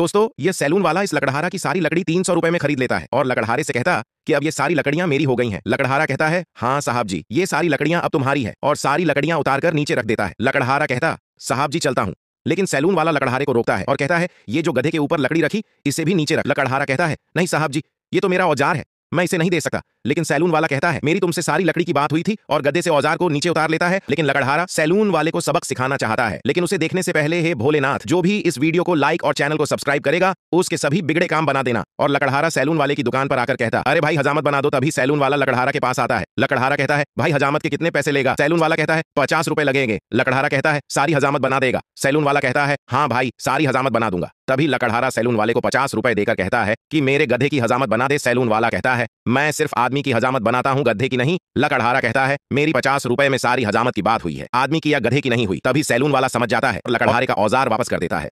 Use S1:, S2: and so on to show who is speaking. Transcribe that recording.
S1: दोस्तों ये सैलून वाला इस लकड़हारा की सारी लकड़ी तीन सौ रुपए में खरीद लेता है और लकड़हारे से कहता कि अब ये सारी लकड़ियां मेरी हो गई हैं लकड़हारा कहता है हाँ साहब जी ये सारी लकड़ियां अब तुम्हारी है और सारी लकड़ियां उतार कर नीचे रख देता है लकड़हारा कहता साहब जी चलता हूँ लेकिन सैलून वाला लकड़हारे को रोकता है और कहता है ये जो गधे के ऊपर लकड़ी रखी इसे भी नीचे रख लकड़हारा कहता है नहीं साहब जी ये तो मेरा औजार है मैं इसे नहीं दे सकता लेकिन सैलून वाला कहता है मेरी तुमसे सारी लकड़ी की बात हुई थी और गद्दे से औजार को नीचे उतार लेता है लेकिन लकड़हारा सैलून वाले को सबक सिखाना चाहता है लेकिन उसे देखने से पहले है भोलेनाथ जो भी इस वीडियो को लाइक और चैनल को सब्सक्राइब करेगा उसके सभी बिगड़े काम बना देना और लकड़हारा सैलून वाले की दुकान पर आकर कहता अरे भाई हजामत बना दो तभी सैलून वाला लकड़हारा के पास आता है लकड़हारा कहता है भाई हजामत के कितने पैसे लेगा सैलून वाला कहता है पचास रुपए लगेंगे लकड़हारा कहता है सारी हजामत बना देगा सैलून वाला कहता है हाँ भाई सारी हजामत बना दूंगा तभी लकड़हारा सैलून वाले को पचास रुपए देकर कहता है कि मेरे गधे की हजामत बना दे सैलून वाला कहता है मैं सिर्फ आदमी की हजामत बनाता हूँ गधे की नहीं लकड़हारा कहता है मेरी पचास रुपए में सारी हजामत की बात हुई है आदमी की या गधे की नहीं हुई तभी सैलून वाला समझ जाता है लकड़हारे का औजार वापस कर देता है